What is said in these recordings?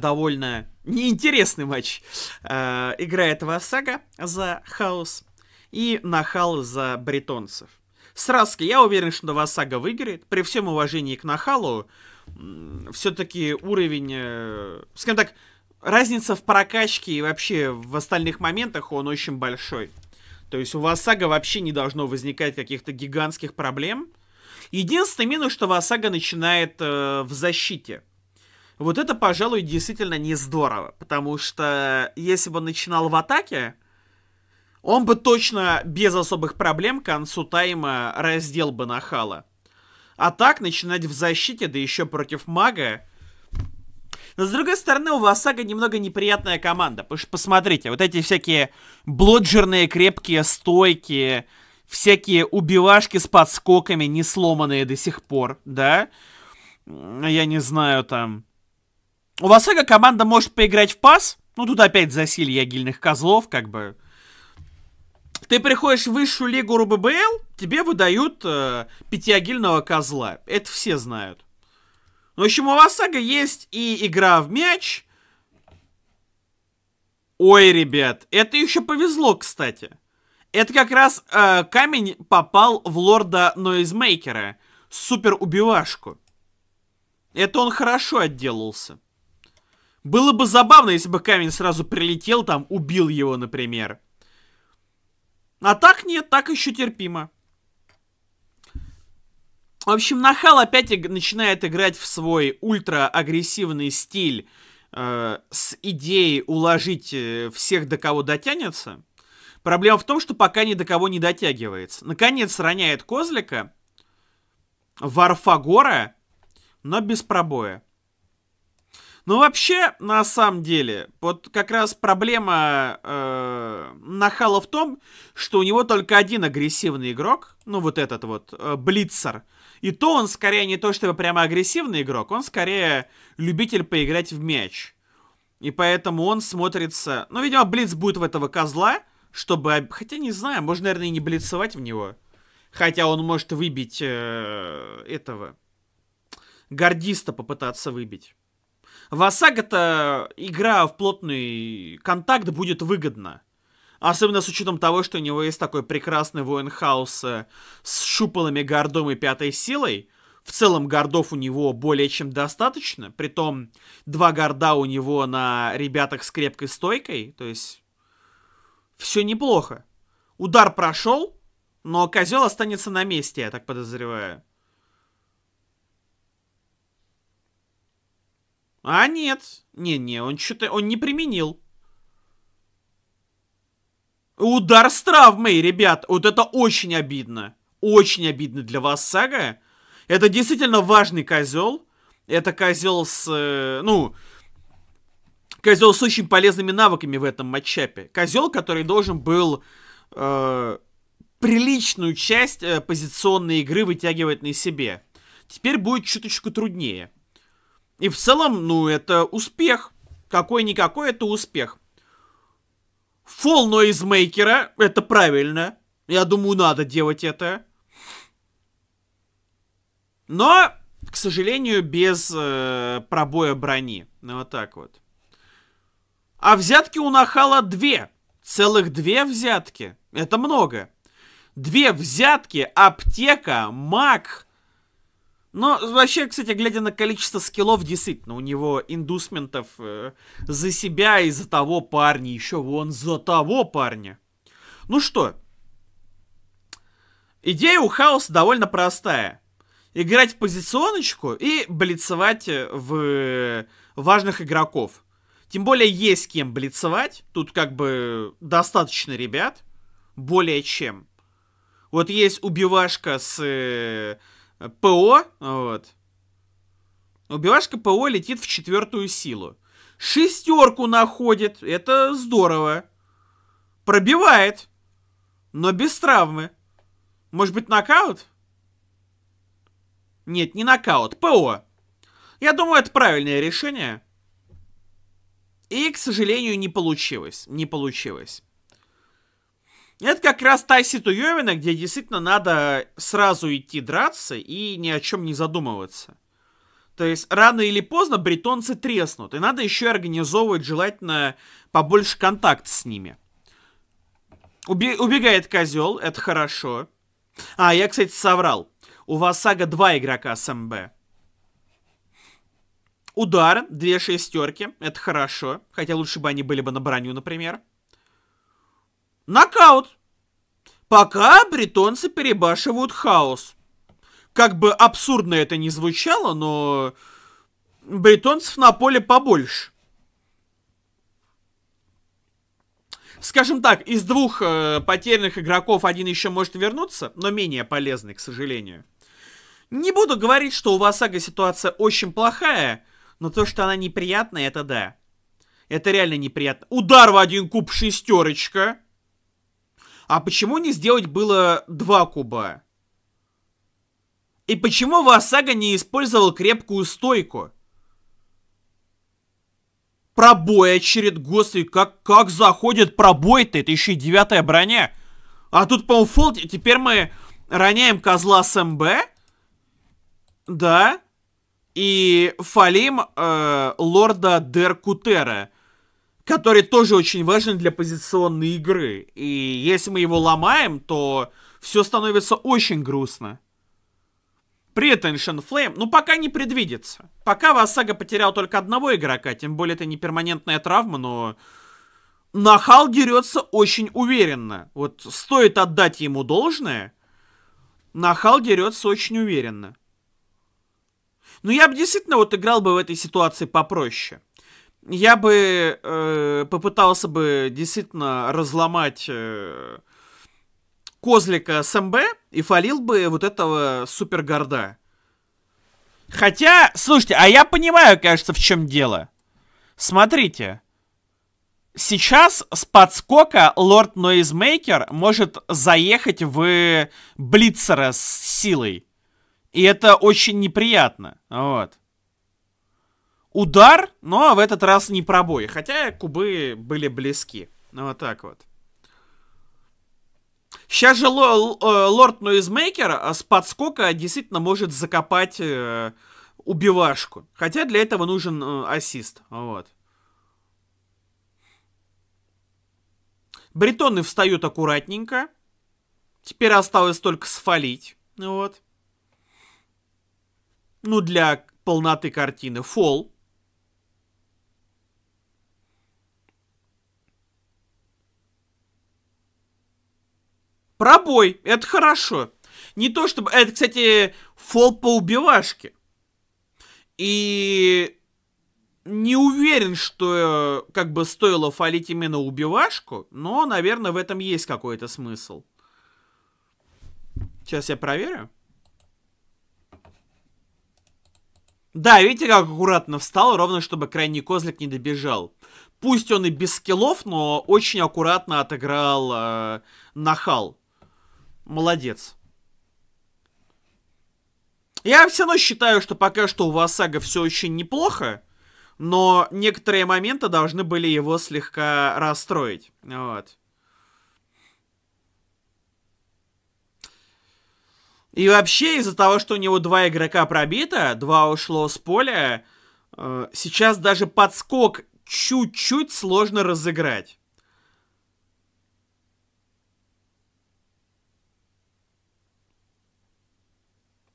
довольно неинтересный матч э, играет в за Хаус и Нахал за Бретонцев. Сраски, я уверен, что Васага выиграет. При всем уважении к Нахалу, все-таки уровень, э, скажем так, разница в прокачке и вообще в остальных моментах он очень большой. То есть у Васага вообще не должно возникать каких-то гигантских проблем. Единственный минус, что Васага начинает э, в защите. Вот это, пожалуй, действительно не здорово, потому что если бы он начинал в атаке, он бы точно без особых проблем к концу тайма раздел бы Нахала. А так начинать в защите, да еще против мага, но с другой стороны, у Васага немного неприятная команда. Потому что посмотрите, вот эти всякие блоджерные, крепкие, стойки, всякие убивашки с подскоками, не сломанные до сих пор, да? Я не знаю, там... У Васага команда может поиграть в пас. Ну, тут опять засилье гильных козлов, как бы. Ты приходишь в высшую лигу РУББЛ, тебе выдают э, пятиагильного козла. Это все знают. В общем, у Васага есть и игра в мяч. Ой, ребят, это еще повезло, кстати. Это как раз э, камень попал в лорда Нойзмейкера. Супер убивашку. Это он хорошо отделался. Было бы забавно, если бы камень сразу прилетел там, убил его, например. А так нет, так еще терпимо. В общем, Нахал опять начинает играть в свой ультра-агрессивный стиль э, с идеей уложить э, всех, до кого дотянется. Проблема в том, что пока ни до кого не дотягивается. Наконец роняет Козлика, Варфагора, но без пробоя. Ну, вообще, на самом деле, вот как раз проблема э, Нахала в том, что у него только один агрессивный игрок, ну, вот этот вот, э, Блицер. И то он скорее не то, чтобы прямо агрессивный игрок, он скорее любитель поиграть в мяч. И поэтому он смотрится... Ну, видимо, Блиц будет в этого козла, чтобы... Хотя, не знаю, можно, наверное, и не блицевать в него. Хотя он может выбить э, этого... Гордиста попытаться выбить. В ОСАГО-то игра в плотный контакт будет выгодна. Особенно с учетом того, что у него есть такой прекрасный воин воинхаус э, с шупалами, гордом и пятой силой. В целом гордов у него более чем достаточно. Притом два горда у него на ребятах с крепкой стойкой. То есть все неплохо. Удар прошел, но козел останется на месте, я так подозреваю. А нет. Не-не, он что-то... Он не применил. Удар с травмой, ребят. Вот это очень обидно. Очень обидно для вас, Сага. Это действительно важный козел. Это козел с... Э, ну... Козел с очень полезными навыками в этом матчапе. Козел, который должен был э, приличную часть э, позиционной игры вытягивать на себе. Теперь будет чуточку труднее. И в целом, ну, это успех. Какой-никакой это успех. Фол нойзмейкера, это правильно. Я думаю, надо делать это. Но, к сожалению, без э, пробоя брони. Ну, вот так вот. А взятки у Нахала две. Целых две взятки. Это много. Две взятки, аптека, маг, но вообще, кстати, глядя на количество скиллов, действительно, у него индусментов э, за себя и за того парня, еще вон за того парня. Ну что, идея у хаоса довольно простая. Играть в позиционочку и блицевать э, в э, важных игроков. Тем более есть кем блицевать. Тут как бы достаточно ребят. Более чем. Вот есть убивашка с... Э, ПО, вот. Убивашка ПО летит в четвертую силу. Шестерку находит, это здорово. Пробивает, но без травмы. Может быть нокаут? Нет, не нокаут, ПО. Я думаю, это правильное решение. И, к сожалению, не получилось. Не получилось. Это как раз та ситуевина, где действительно надо сразу идти драться и ни о чем не задумываться. То есть рано или поздно бретонцы треснут, и надо еще организовывать желательно побольше контакт с ними. Уби убегает козел, это хорошо. А, я, кстати, соврал. У вас сага два игрока СМБ. Удар, две шестерки, это хорошо. Хотя лучше бы они были бы на броню, например. Нокаут. Пока бретонцы перебашивают хаос. Как бы абсурдно это ни звучало, но бретонцев на поле побольше. Скажем так, из двух э, потерянных игроков один еще может вернуться, но менее полезный, к сожалению. Не буду говорить, что у Васага ситуация очень плохая, но то, что она неприятная, это да. Это реально неприятно. Удар в один куб шестерочка. А почему не сделать было два куба? И почему Васага не использовал крепкую стойку? Пробой очеред, господи, как, как заходит пробой-то? Это еще и девятая броня. А тут, по-моему, фолд, теперь мы роняем козла с МБ. Да. И фалим э, лорда Деркутера. Кутера который тоже очень важен для позиционной игры. И если мы его ломаем, то все становится очень грустно. При Attention Flame, ну пока не предвидится. Пока Васага потерял только одного игрока, тем более это не перманентная травма, но... Нахал дерется очень уверенно. Вот стоит отдать ему должное, Нахал дерется очень уверенно. Но ну, я бы действительно вот играл бы в этой ситуации попроще я бы э, попытался бы действительно разломать э, козлика СМБ и фалил бы вот этого супергорда. Хотя, слушайте, а я понимаю, кажется, в чем дело. Смотрите. Сейчас с подскока Лорд Нойзмейкер может заехать в Блицера с силой. И это очень неприятно. Вот. Удар, но в этот раз не пробой. Хотя кубы были близки. Ну, вот так вот. Сейчас же э, лорд Нойзмейкер э, с подскока действительно может закопать э, убивашку. Хотя для этого нужен э, ассист. Вот. Бретоны встают аккуратненько. Теперь осталось только сфалить. Вот. Ну, для полноты картины. Фол. Пробой, это хорошо. Не то чтобы... Э, это, кстати, фол по убивашке. И не уверен, что как бы стоило фалить именно убивашку, но, наверное, в этом есть какой-то смысл. Сейчас я проверю. Да, видите, как аккуратно встал, ровно чтобы крайний козлик не добежал. Пусть он и без скиллов, но очень аккуратно отыграл э, нахал молодец. Я все равно считаю, что пока что у Васага все очень неплохо, но некоторые моменты должны были его слегка расстроить. Вот. И вообще, из-за того, что у него два игрока пробито, два ушло с поля, э, сейчас даже подскок чуть-чуть сложно разыграть.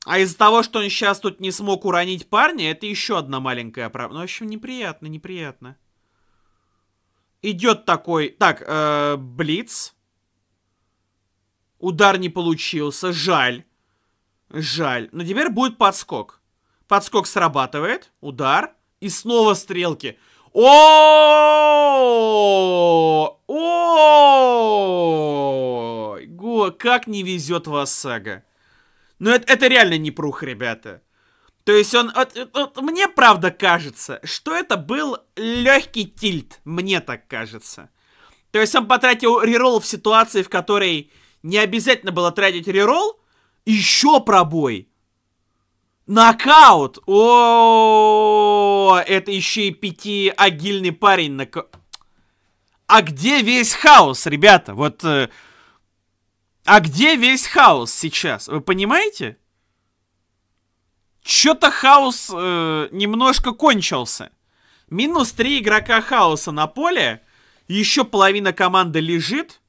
А из-за того, что он сейчас тут не смог уронить парня, это еще одна маленькая оправа. Ну, в общем, неприятно, неприятно. Идет такой... Так, э, Блиц. Удар не получился, жаль. Жаль. Но теперь будет подскок. Подскок срабатывает, удар. И снова стрелки. О, о, как не везет вас сага. Ну это, это реально не прух, ребята. То есть он... Вот, вот, мне правда кажется, что это был легкий тильт. Мне так кажется. То есть он потратил реролл в ситуации, в которой не обязательно было тратить реролл. Еще пробой. Нокаут! О, это еще и пяти агильный парень А где весь хаос, ребята? Вот... Э а где весь хаос сейчас? Вы понимаете? Чё-то хаос э, немножко кончился. Минус три игрока хаоса на поле. Еще половина команды лежит.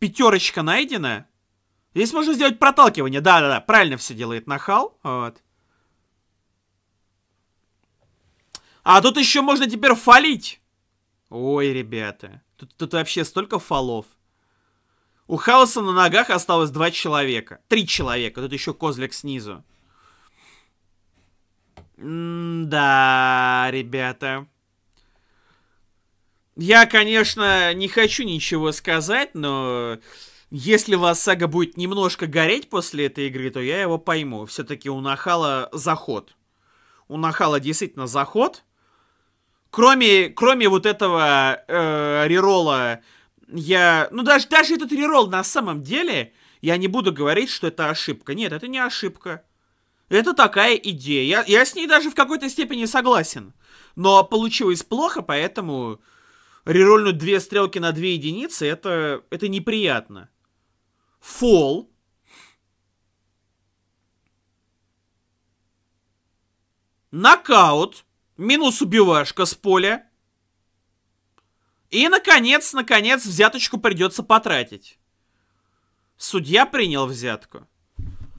Пятерочка найдена. Здесь можно сделать проталкивание. Да-да-да, правильно все делает нахал. Вот. А тут еще можно теперь фалить. Ой, ребята. Тут, тут вообще столько фалов. У Хаоса на ногах осталось два человека. Три человека. Тут еще козлик снизу. М да, ребята. Я, конечно, не хочу ничего сказать, но если вас сага будет немножко гореть после этой игры, то я его пойму. Все-таки у Нахала заход. У Нахала действительно заход. Кроме, кроме вот этого э, рерола я... Ну, даже, даже этот реролл на самом деле, я не буду говорить, что это ошибка. Нет, это не ошибка. Это такая идея. Я, я с ней даже в какой-то степени согласен. Но получилось плохо, поэтому рерольнуть две стрелки на две единицы, это, это неприятно. Фол. Нокаут. Минус убивашка с поля. И, наконец, наконец, взяточку придется потратить. Судья принял взятку.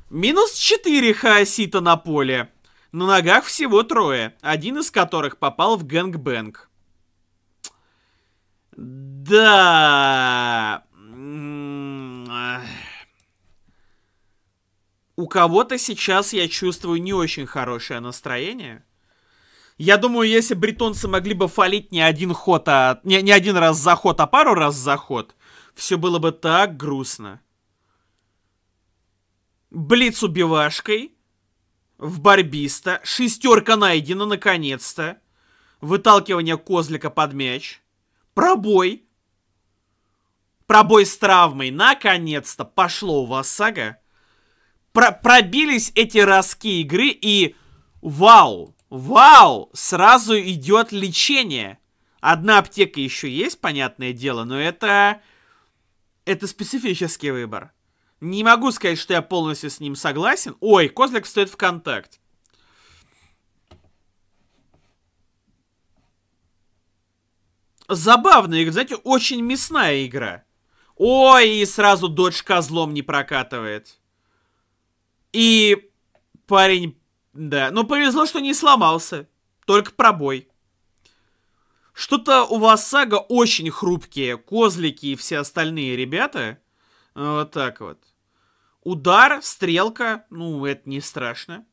Минус 4 хаосита на поле. На ногах всего трое, один из которых попал в гэнгбэнг. Да... У кого-то сейчас я чувствую не очень хорошее настроение. Я думаю, если бритонцы могли бы фалить не один ход, а... Не, не один раз за ход, а пару раз за ход, все было бы так грустно. Блиц убивашкой. В барбиста. Шестерка найдена, наконец-то. Выталкивание козлика под мяч. Пробой. Пробой с травмой. Наконец-то пошло у вас сага. Про пробились эти раски игры и... Вау! Вау! Сразу идет лечение. Одна аптека еще есть, понятное дело, но это... Это специфический выбор. Не могу сказать, что я полностью с ним согласен. Ой, Козлик встает в контакт. Забавная игра, знаете, очень мясная игра. Ой, и сразу дочь козлом не прокатывает. И парень да, но повезло, что не сломался. Только пробой. Что-то у вас сага очень хрупкие. Козлики и все остальные ребята. Э, вот так вот. Удар, стрелка. Ну, это не страшно.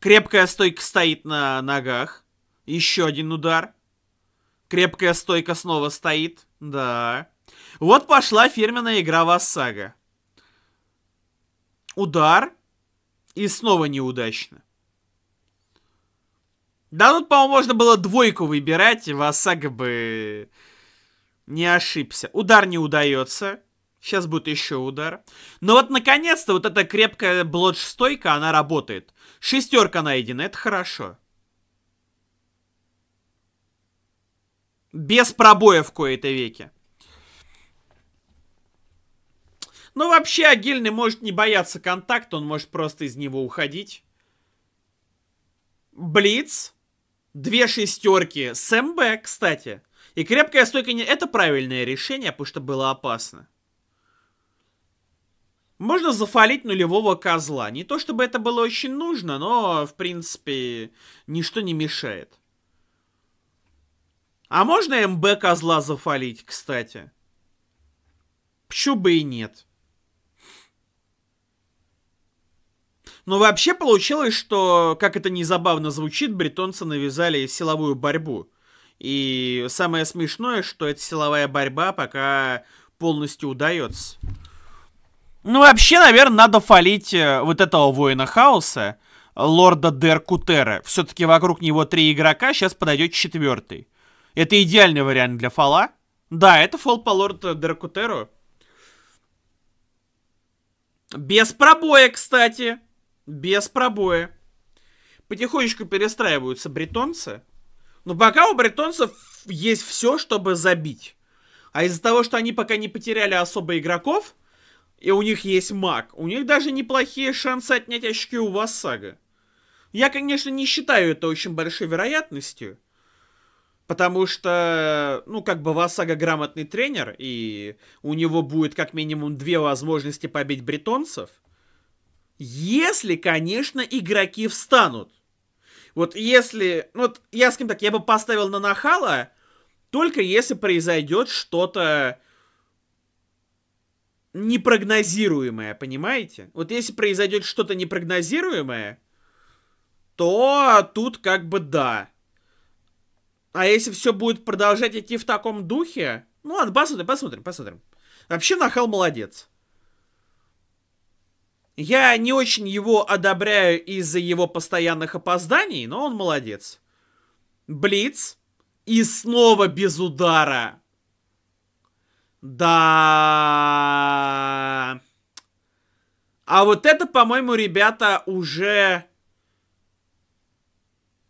Крепкая стойка стоит на ногах. Еще один удар. Крепкая стойка снова стоит. Да. Вот пошла фирменная игра Вассага. Удар. И снова неудачно. Да тут, ну, по-моему, можно было двойку выбирать, и Васага бы не ошибся. Удар не удается. Сейчас будет еще удар. Но вот, наконец-то, вот эта крепкая блодж-стойка, она работает. Шестерка найдена, это хорошо. Без пробоя в кои-то веке. Но ну, вообще Агильный может не бояться контакта, он может просто из него уходить. Блиц. Две шестерки. СМБ, кстати. И крепкая стойка не... Это правильное решение, потому что было опасно. Можно зафалить нулевого козла. Не то чтобы это было очень нужно, но, в принципе, ничто не мешает. А можно МБ козла зафалить, кстати? Почему бы и нет? Но вообще получилось, что, как это не забавно звучит, бретонцы навязали силовую борьбу. И самое смешное, что эта силовая борьба пока полностью удается. Ну, вообще, наверное, надо фалить э, вот этого воина хаоса, лорда Дер Кутера. Все-таки вокруг него три игрока, сейчас подойдет четвертый. Это идеальный вариант для фала. Да, это фол по лорду Дер Кутеру. Без пробоя, кстати без пробоя. Потихонечку перестраиваются бретонцы. Но пока у бретонцев есть все, чтобы забить. А из-за того, что они пока не потеряли особо игроков, и у них есть маг, у них даже неплохие шансы отнять очки у Вассага. Я, конечно, не считаю это очень большой вероятностью, потому что, ну, как бы Васага грамотный тренер, и у него будет как минимум две возможности побить бретонцев – если, конечно, игроки встанут. Вот если... Ну вот я, скажем так, я бы поставил на нахала, только если произойдет что-то непрогнозируемое, понимаете? Вот если произойдет что-то непрогнозируемое, то тут как бы да. А если все будет продолжать идти в таком духе... Ну ладно, посмотрим, посмотрим, посмотрим. Вообще нахал молодец. Я не очень его одобряю из-за его постоянных опозданий, но он молодец. Блиц. И снова без удара. Да. А вот это, по-моему, ребята, уже...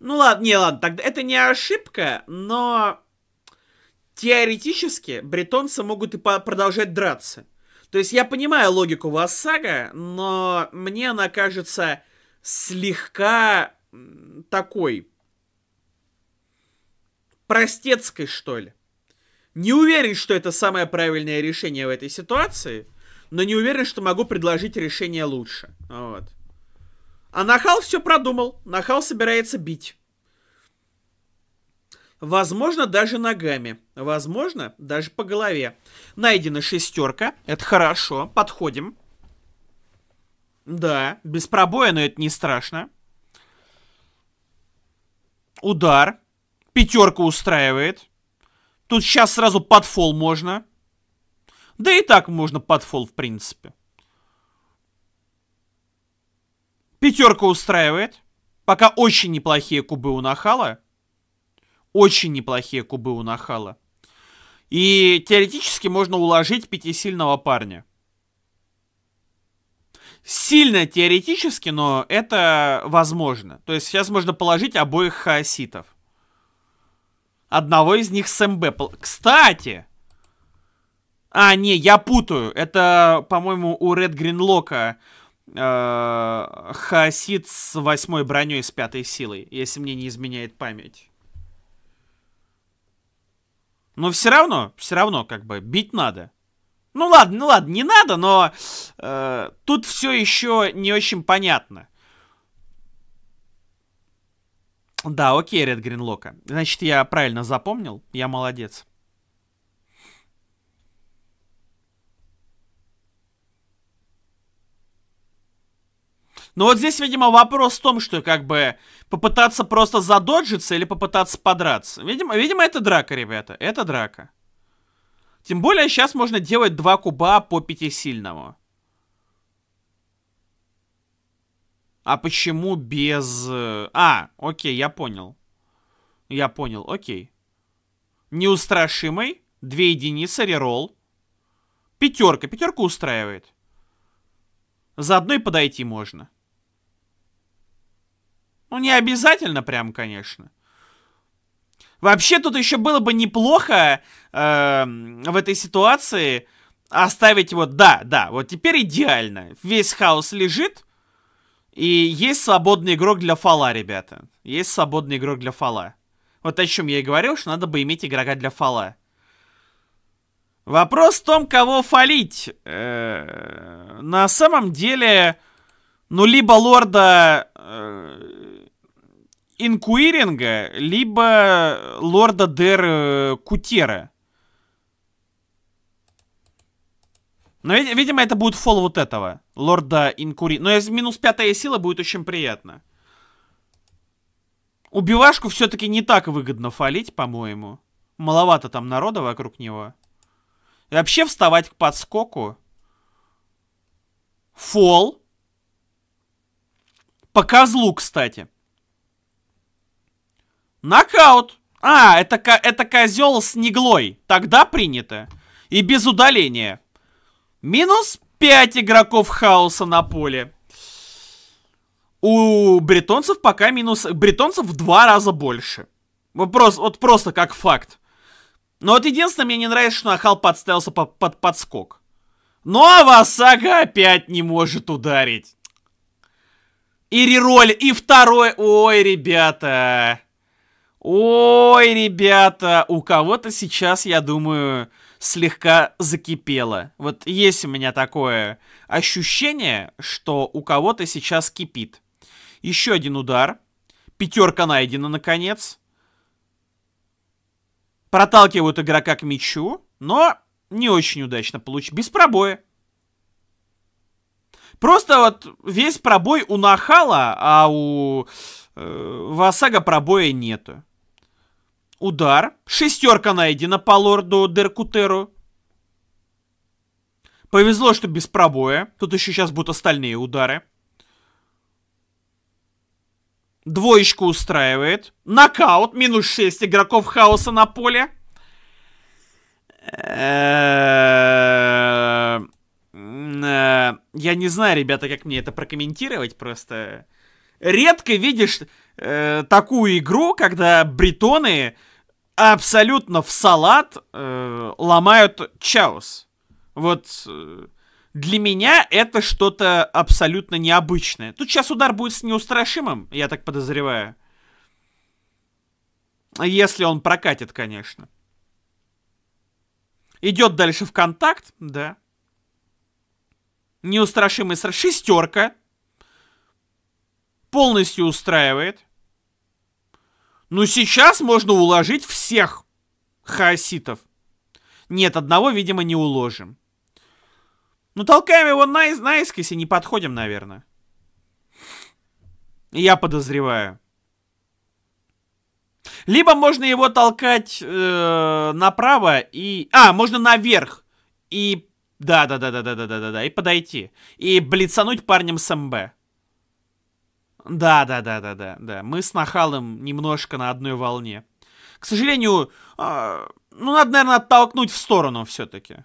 Ну ладно, не, ладно, тогда это не ошибка, но теоретически бретонцы могут и продолжать драться. То есть я понимаю логику Вассага, но мне она кажется слегка такой простецкой, что ли. Не уверен, что это самое правильное решение в этой ситуации, но не уверен, что могу предложить решение лучше. Вот. А Нахал все продумал. Нахал собирается бить возможно, даже ногами, возможно, даже по голове. Найдена шестерка, это хорошо, подходим. Да, без пробоя, но это не страшно. Удар. Пятерка устраивает. Тут сейчас сразу подфол можно. Да и так можно подфол, в принципе. Пятерка устраивает. Пока очень неплохие кубы у Нахала. Очень неплохие кубы у Нахала. И теоретически можно уложить пятисильного парня. Сильно теоретически, но это возможно. То есть сейчас можно положить обоих хаоситов. Одного из них с МБ. Кстати! А, не, я путаю. Это, по-моему, у Ред Гринлока э, хаосит с восьмой броней с пятой силой, если мне не изменяет память. Но все равно, все равно, как бы, бить надо. Ну ладно, ну ладно, не надо, но э, тут все еще не очень понятно. Да, окей, ряд Гринлока. Значит, я правильно запомнил, я молодец. Но вот здесь, видимо, вопрос в том, что как бы попытаться просто задоджиться или попытаться подраться. Видимо, видимо это драка, ребята. Это драка. Тем более сейчас можно делать два куба по пятисильному. А почему без... Э, а, окей, я понял. Я понял, окей. Неустрашимый, две единицы, реролл. Пятерка, пятерка устраивает. Заодно и подойти можно. Ну, не обязательно прям, конечно. Вообще тут еще было бы неплохо э, в этой ситуации оставить его. да, да, вот теперь идеально. Весь хаос лежит, и есть свободный игрок для фала, ребята. Есть свободный игрок для фала. Вот о чем я и говорил, что надо бы иметь игрока для фала. Вопрос в том, кого фалить. -э на самом деле, ну, либо лорда э Инкуиринга, либо Лорда Дер э, Кутера. Но, видимо, это будет фол вот этого. Лорда Инкури. Но если минус пятая сила, будет очень приятно. Убивашку все-таки не так выгодно фалить, по-моему. Маловато там народа вокруг него. И вообще вставать к подскоку. Фол. По козлу, кстати. Нокаут. А, это, это козел с неглой. Тогда принято. И без удаления. Минус 5 игроков хаоса на поле. У бритонцев пока минус... бритонцев в два раза больше. Вопрос, вот просто как факт. Но вот единственное, мне не нравится, что Ахал подставился под, под подскок. Но Авасага опять не может ударить. И рероль, и второй... Ой, ребята... Ой, ребята, у кого-то сейчас, я думаю, слегка закипело. Вот есть у меня такое ощущение, что у кого-то сейчас кипит. Еще один удар. Пятерка найдена, наконец. Проталкивают игрока к мячу, но не очень удачно получилось. Без пробоя. Просто вот весь пробой у Нахала, а у э, Васага пробоя нету. Удар. Шестерка найдена по лорду Деркутеру. Повезло, что без пробоя. Тут еще сейчас будут остальные удары. Двоечку устраивает. Нокаут. Минус 6 игроков хаоса на поле. Я не знаю, ребята, как мне это прокомментировать. Просто редко видишь такую игру, когда бритоны абсолютно в салат э, ломают Чаус. Вот э, для меня это что-то абсолютно необычное. Тут сейчас удар будет с неустрашимым, я так подозреваю. Если он прокатит, конечно. Идет дальше в контакт, да. Неустрашимый шестерка. Полностью устраивает. Ну сейчас можно уложить всех хаоситов. Нет, одного, видимо, не уложим. Ну толкаем его наис наискось и не подходим, наверное. Я подозреваю. Либо можно его толкать э, направо и... А, можно наверх. И... Да-да-да-да-да-да-да-да. И подойти. И блицануть парнем с МБ. Да, да, да, да, да, да. Мы с Нахалом немножко на одной волне. К сожалению, э, ну, надо, наверное, оттолкнуть в сторону все-таки.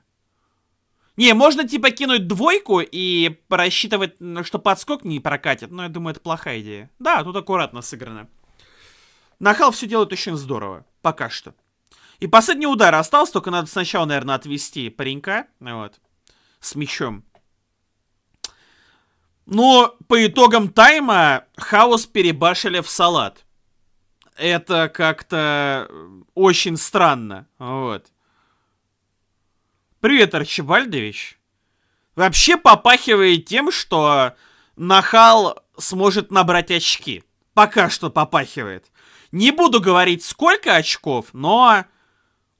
Не, можно типа кинуть двойку и рассчитывать, ну, что подскок не прокатит, но я думаю, это плохая идея. Да, тут аккуратно сыграно. Нахал все делает очень здорово. Пока что. И последний удар остался, только надо сначала, наверное, отвести паренька. Вот. С мячом. Но ну, по итогам тайма хаос перебашили в салат. Это как-то очень странно. Вот. Привет, Арчибальдович. Вообще попахивает тем, что нахал сможет набрать очки. Пока что попахивает. Не буду говорить, сколько очков, но...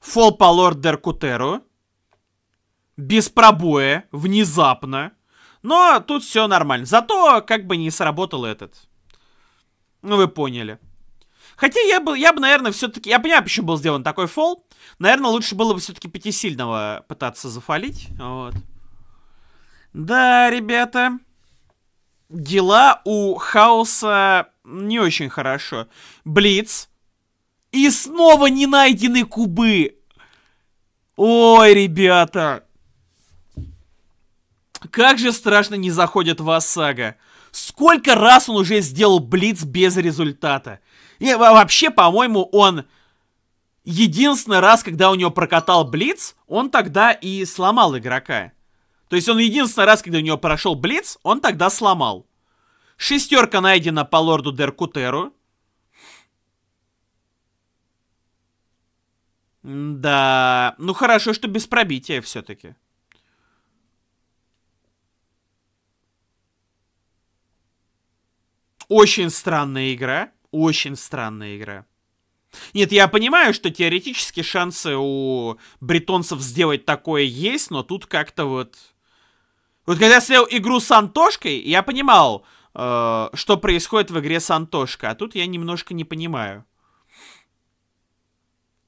Фол по лорд Деркутеру. Без пробоя, внезапно. Но тут все нормально. Зато как бы не сработал этот. Ну, вы поняли. Хотя я бы, я бы наверное, все-таки... Я понимаю, почему был сделан такой фол. Наверное, лучше было бы все-таки пятисильного пытаться зафалить. Вот. Да, ребята. Дела у Хаоса не очень хорошо. Блиц. И снова не найдены кубы. Ой, ребята. Как же страшно не заходит в ОСАГО. Сколько раз он уже сделал блиц без результата. И вообще, по-моему, он... Единственный раз, когда у него прокатал блиц, он тогда и сломал игрока. То есть он единственный раз, когда у него прошел блиц, он тогда сломал. Шестерка найдена по лорду Деркутеру. Да, ну хорошо, что без пробития все-таки. Очень странная игра. Очень странная игра. Нет, я понимаю, что теоретически шансы у бретонцев сделать такое есть, но тут как-то вот... Вот когда я смотрел игру с Антошкой, я понимал, э, что происходит в игре с Антошкой, а тут я немножко не понимаю.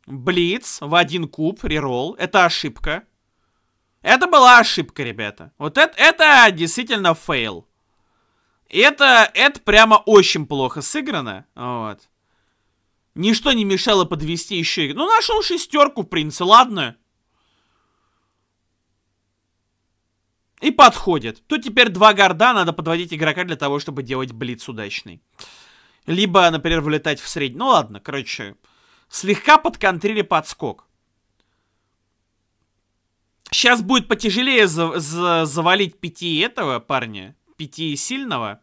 Блиц в один куб, рерол. Это ошибка. Это была ошибка, ребята. Вот это, это действительно фейл. Это, это прямо очень плохо сыграно. Вот. Ничто не мешало подвести еще... Ну, нашел шестерку, в принципе, ладно. И подходит. Тут теперь два горда, надо подводить игрока для того, чтобы делать блиц удачный. Либо, например, вылетать в средний. Ну ладно, короче, слегка подконтрили подскок. Сейчас будет потяжелее за за завалить пяти этого парня пяти сильного.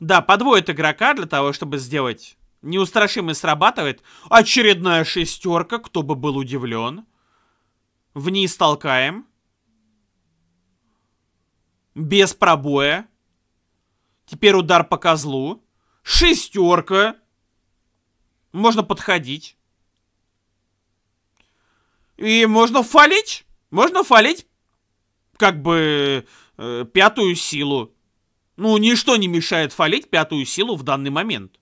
Да, подводит игрока для того, чтобы сделать... Неустрашимый срабатывает. Очередная шестерка, кто бы был удивлен. Вниз толкаем. Без пробоя. Теперь удар по козлу. Шестерка. Можно подходить. И можно фалить. Можно фалить как бы э, пятую силу. Ну, ничто не мешает фалить пятую силу в данный момент.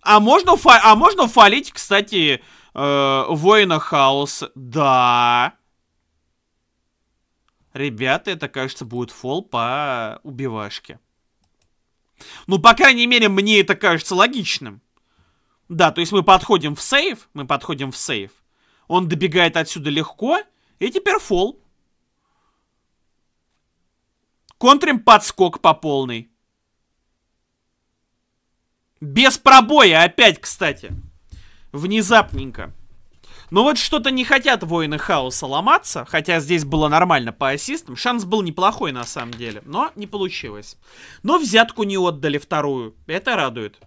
А можно, фа а можно фалить, кстати, э, воина хаоса. Да. Ребята, это, кажется, будет фол по убивашке. Ну, по крайней мере, мне это кажется логичным. Да, то есть мы подходим в сейф, мы подходим в сейф. Он добегает отсюда легко, и теперь фол. Контрим подскок по полной. Без пробоя опять, кстати. Внезапненько. Но вот что-то не хотят воины хаоса ломаться, хотя здесь было нормально по ассистам. Шанс был неплохой на самом деле, но не получилось. Но взятку не отдали вторую, это радует.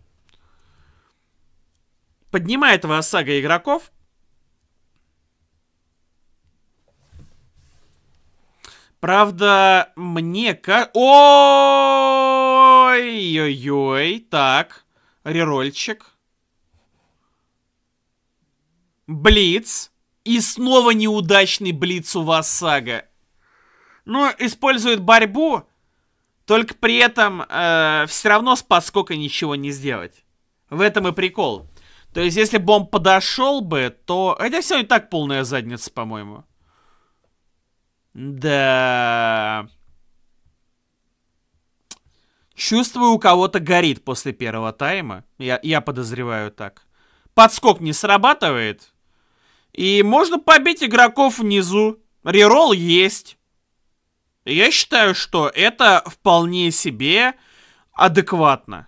Поднимает вас игроков, Правда, мне кажется... Ой-ой-ой. Так. Рерольчик. Блиц. И снова неудачный блиц у вас сага. Но ну, использует борьбу, только при этом э, все равно с подскока ничего не сделать. В этом и прикол. То есть, если бомб подошел бы, то... Хотя все и так полная задница, по-моему. Да. Чувствую, у кого-то горит после первого тайма. Я, я подозреваю так. Подскок не срабатывает. И можно побить игроков внизу. Рерол есть. Я считаю, что это вполне себе адекватно.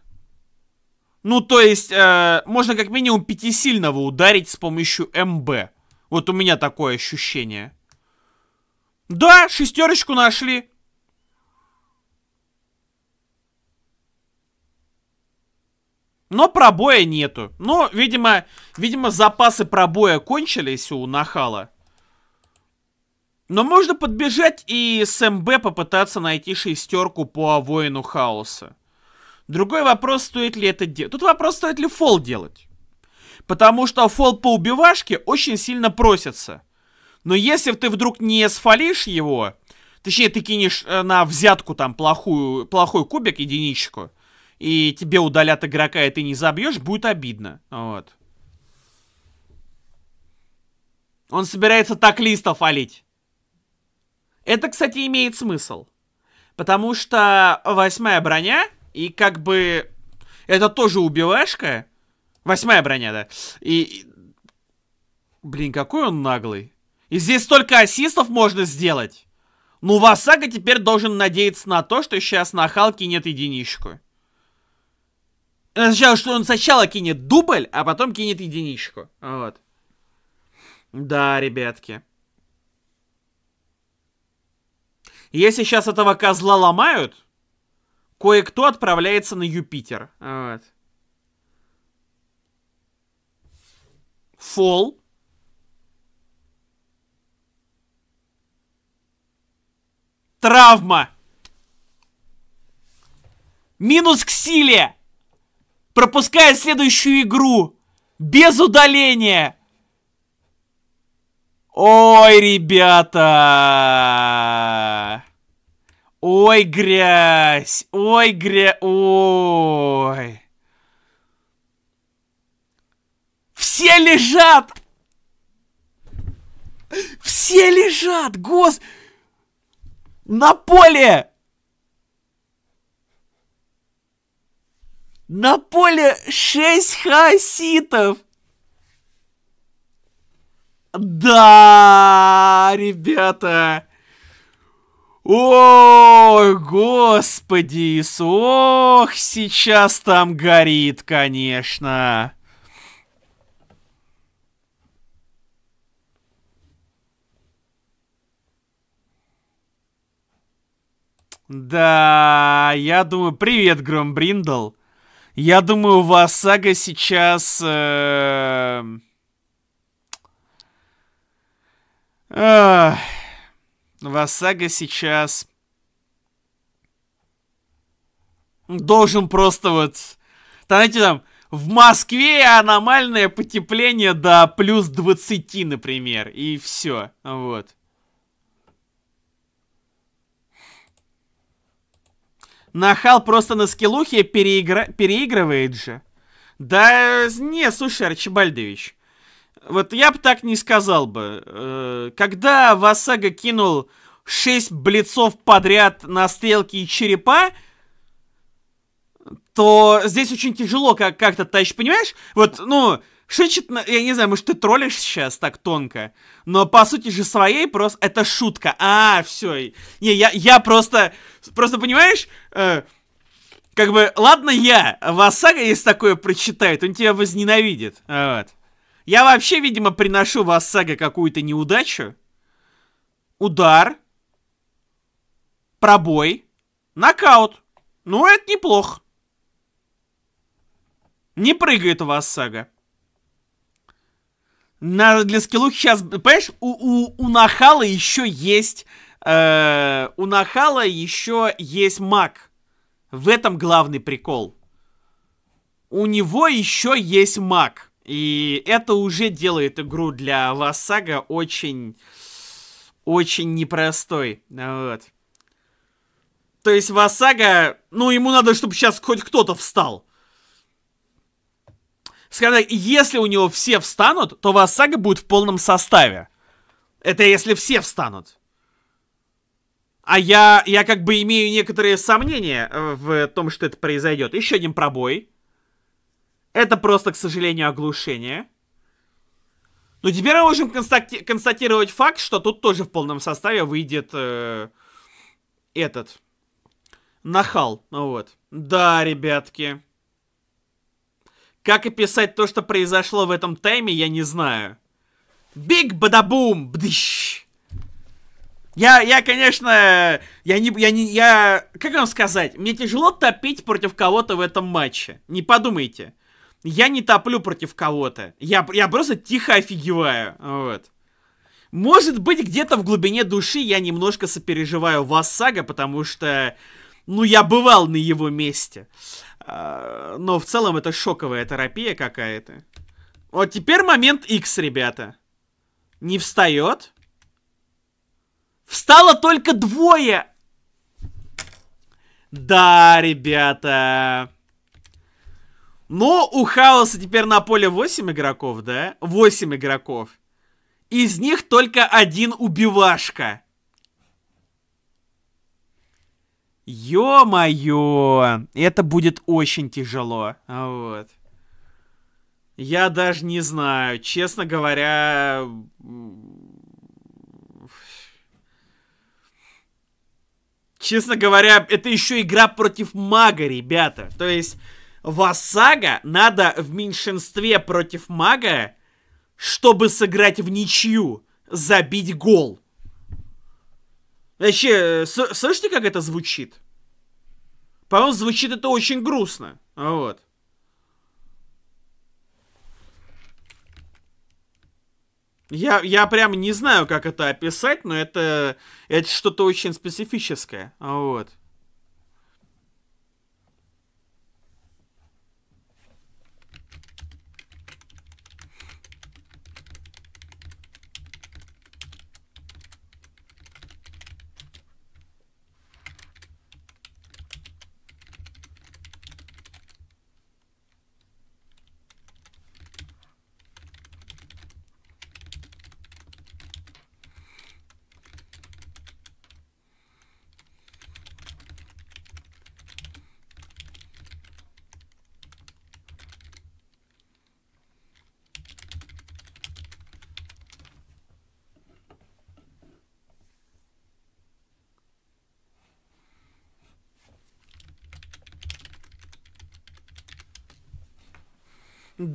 Ну, то есть, э, можно как минимум пятисильного ударить с помощью МБ. Вот у меня такое ощущение. Да, шестерочку нашли. Но пробоя нету. Ну, видимо, видимо, запасы пробоя кончились у нахала. Но можно подбежать и с МБ попытаться найти шестерку по воину хаоса. Другой вопрос, стоит ли это делать. Тут вопрос, стоит ли фол делать. Потому что фол по убивашке очень сильно просится. Но если ты вдруг не сфалишь его, точнее, ты кинешь э, на взятку там плохую, плохой кубик, единичку, и тебе удалят игрока, и ты не забьешь, будет обидно. Вот. Он собирается так листов фалить. Это, кстати, имеет смысл. Потому что восьмая броня, и как бы... Это тоже убивашка. Восьмая броня, да. И... Блин, какой он наглый. И здесь столько ассистов можно сделать. Ну, Васага теперь должен надеяться на то, что сейчас на Халке нет единичку. Сначала, что он сначала кинет дубль, а потом кинет единичку. Вот. Да, ребятки. Если сейчас этого козла ломают, кое-кто отправляется на Юпитер. Вот. Фол. Травма. Минус к силе. пропуская следующую игру. Без удаления. Ой, ребята. Ой, грязь. Ой, грязь. Ой. Все лежат. Все лежат, гос... На поле! На поле 6 хаоситов! Да, ребята! О, господи, ох, сейчас там горит, конечно. Да, я думаю... Привет, Гром Бриндл. Я думаю, у Сага сейчас... Э... Эм, Васага сейчас должен просто вот... Там, знаете, там, в Москве аномальное потепление до плюс 20, например, и все, вот. Нахал просто на скиллухе переигра... переигрывает же. Да не, слушай, Арчибальдович. Вот я бы так не сказал бы. Э, когда Васага кинул 6 блицов подряд на стрелки и черепа, то здесь очень тяжело как- как-то тащить, понимаешь? Вот, ну, шичит, я не знаю, может, ты троллишь сейчас так тонко, но по сути же своей просто это шутка. А, все. Не, я, я просто Просто понимаешь, э, как бы, ладно я, Васага, если такое прочитает, он тебя возненавидит. Э, вот. Я вообще, видимо, приношу Васага какую-то неудачу. Удар. Пробой. Нокаут. Ну, это неплохо. Не прыгает у вас сага. Надо для скиллух сейчас... Понимаешь, у, у, у Нахала еще есть Э, у Нахала еще есть маг. В этом главный прикол. У него еще есть маг. И это уже делает игру для Васага очень... Очень непростой. Э, вот. То есть Васага... Ну, ему надо, чтобы сейчас хоть кто-то встал. Скажем так, если у него все встанут, то Васага будет в полном составе. Это если все встанут. А я, я как бы имею некоторые сомнения э, в том, что это произойдет. Еще один пробой. Это просто, к сожалению, оглушение. Но теперь мы можем констати констатировать факт, что тут тоже в полном составе выйдет э, этот нахал. Ну Вот. Да, ребятки. Как описать то, что произошло в этом тайме, я не знаю. Биг бадабум! Бдыщ! Я, я, конечно, я не, я не, я, как вам сказать, мне тяжело топить против кого-то в этом матче. Не подумайте. Я не топлю против кого-то. Я, я просто тихо офигеваю, вот. Может быть, где-то в глубине души я немножко сопереживаю Вассага, потому что, ну, я бывал на его месте. А, но в целом это шоковая терапия какая-то. Вот теперь момент X, ребята. Не встает. Встало только двое! Да, ребята. Но ну, у Хаоса теперь на поле 8 игроков, да? 8 игроков. Из них только один убивашка. Ё-моё! Это будет очень тяжело. Вот. Я даже не знаю. Честно говоря... Честно говоря, это еще игра против мага, ребята. То есть, васага надо в меньшинстве против мага, чтобы сыграть в ничью, забить гол. Вообще, э, слышите, как это звучит? По-моему, звучит это очень грустно. Вот. Я, я прям не знаю, как это описать, но это, это что-то очень специфическое. Вот.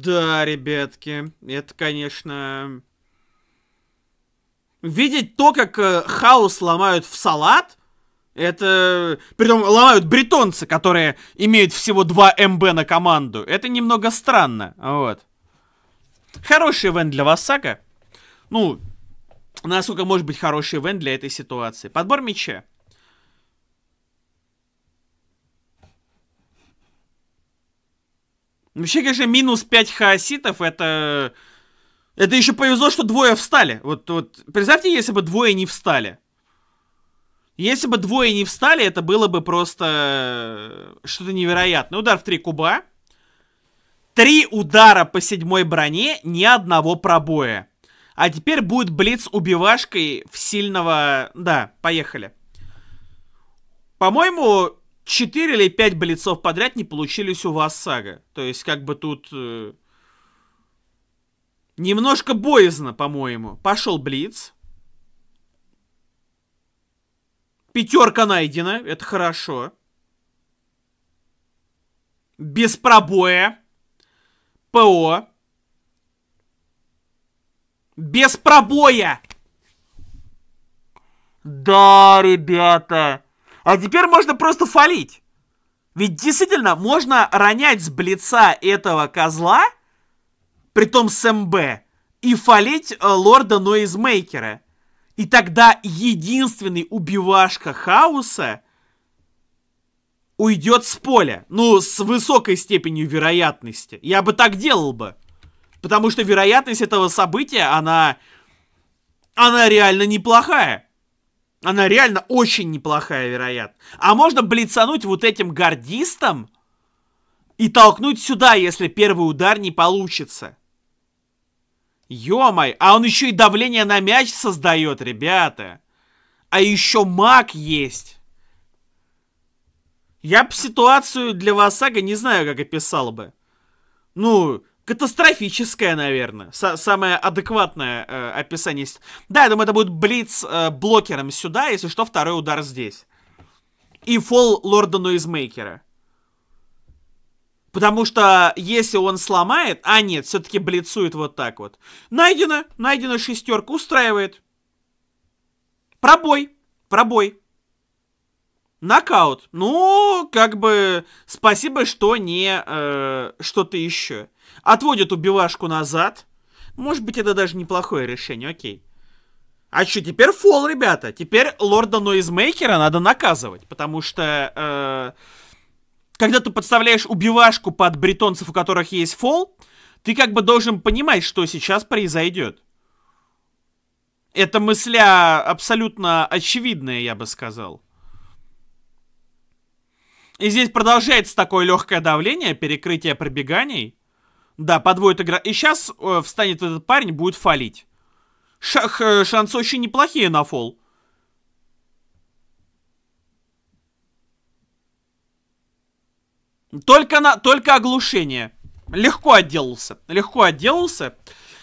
да, ребятки, это, конечно... Видеть то, как э, хаос ломают в салат, это... Притом ломают бритонцы, которые имеют всего 2 МБ на команду. Это немного странно, вот. Хороший ивент для вас, Васака. Ну, насколько может быть хороший ивент для этой ситуации. Подбор мяча. Вообще, конечно, минус 5 хаоситов это... Это еще повезло, что двое встали. Вот, вот представьте, если бы двое не встали. Если бы двое не встали, это было бы просто э, что-то невероятное. Удар в три куба. Три удара по седьмой броне, ни одного пробоя. А теперь будет блиц убивашкой в сильного... Да, поехали. По-моему, 4 или 5 блицов подряд не получились у вас сага. То есть, как бы тут... Э, немножко боязно, по-моему. Пошел блиц. Пятерка найдена, это хорошо. Без пробоя. ПО. Без пробоя! Да, ребята! А теперь можно просто фалить. Ведь действительно, можно ронять с блица этого козла, притом с МБ, и фалить э, лорда Нойзмейкера. И тогда единственный убивашка хаоса уйдет с поля. Ну, с высокой степенью вероятности. Я бы так делал бы. Потому что вероятность этого события, она... Она реально неплохая. Она реально очень неплохая, вероятно. А можно блицануть вот этим гардистом и толкнуть сюда, если первый удар не получится. Ё-май, а он еще и давление на мяч создает, ребята. А еще маг есть. Я бы ситуацию для Васага не знаю, как описал бы. Ну, катастрофическое, наверное. С самое адекватное э, описание. Да, я думаю, это будет блиц э, блокером сюда, если что, второй удар здесь. И фол лорда Нойзмейкера. Потому что если он сломает... А, нет, все-таки блицует вот так вот. Найдено, найдено шестерка, устраивает. Пробой, пробой. Нокаут. Ну, как бы, спасибо, что не э, что-то еще. Отводит убивашку назад. Может быть, это даже неплохое решение, окей. А что, теперь фол, ребята. Теперь лорда Нойзмейкера надо наказывать, потому что... Э, когда ты подставляешь убивашку под бритонцев, у которых есть фол, ты как бы должен понимать, что сейчас произойдет. Это мысля абсолютно очевидная, я бы сказал. И здесь продолжается такое легкое давление, перекрытие пробеганий. Да, подводит игра. И сейчас э, встанет этот парень, будет фалить. Шах, э, шансы очень неплохие на фол. Только, на, только оглушение. Легко отделался. Легко отделался.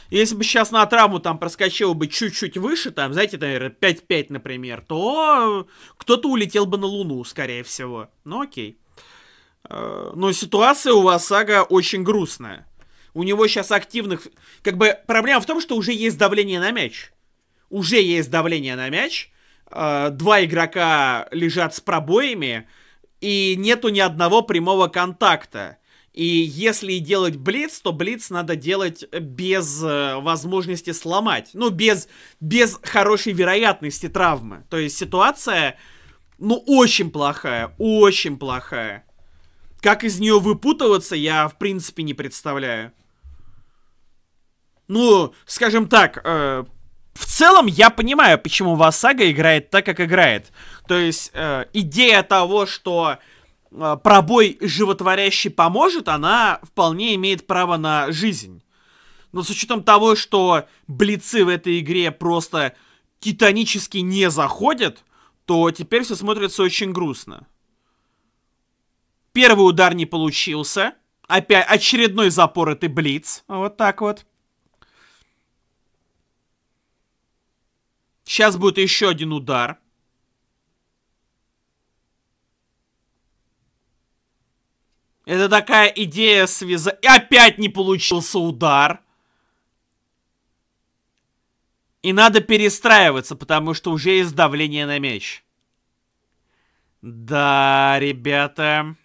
Если бы сейчас на травму там проскочил бы чуть-чуть выше, там, знаете, наверное, 5-5, например, то кто-то улетел бы на Луну, скорее всего. Ну, окей. Э, но ситуация у вас, Васага очень грустная. У него сейчас активных... Как бы проблема в том, что уже есть давление на мяч. Уже есть давление на мяч. А, два игрока лежат с пробоями. И нету ни одного прямого контакта. И если делать блиц, то блиц надо делать без э, возможности сломать. Ну, без, без хорошей вероятности травмы. То есть ситуация, ну, очень плохая. Очень плохая. Как из нее выпутываться, я в принципе не представляю. Ну, скажем так, э, в целом я понимаю, почему Васага играет так, как играет. То есть э, идея того, что э, пробой животворящий поможет, она вполне имеет право на жизнь. Но с учетом того, что блицы в этой игре просто титанически не заходят, то теперь все смотрится очень грустно. Первый удар не получился. Опять очередной запор это блиц. Вот так вот. Сейчас будет еще один удар. Это такая идея связать... Опять не получился удар. И надо перестраиваться, потому что уже есть давление на меч. Да, ребята...